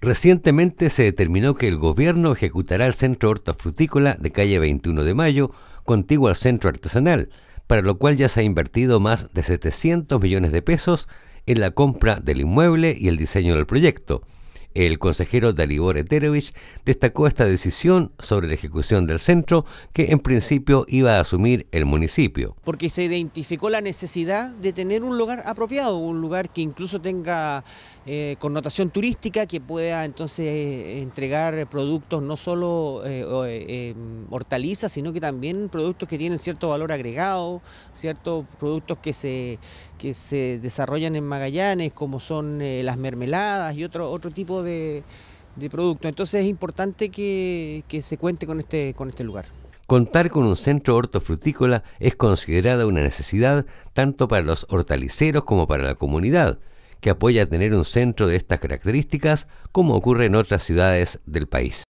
Recientemente se determinó que el gobierno ejecutará el centro hortofrutícola de calle 21 de Mayo, contiguo al centro artesanal, para lo cual ya se ha invertido más de 700 millones de pesos en la compra del inmueble y el diseño del proyecto. El consejero Dalibor Eterovich destacó esta decisión sobre la ejecución del centro que en principio iba a asumir el municipio. Porque se identificó la necesidad de tener un lugar apropiado, un lugar que incluso tenga eh, connotación turística, que pueda entonces eh, entregar productos no solo eh, em, hortalizas, sino que también productos que tienen cierto valor agregado, ciertos productos que se, que se desarrollan en Magallanes, como son las mermeladas y otro, otro tipo de de, producto. Entonces es importante que, se cuente con este, con este lugar. Contar con un centro hortofrutícola es considerada una necesidad tanto para los hortaliceros como para la comunidad, que apoya tener un centro de estas características como ocurre en otras ciudades del país.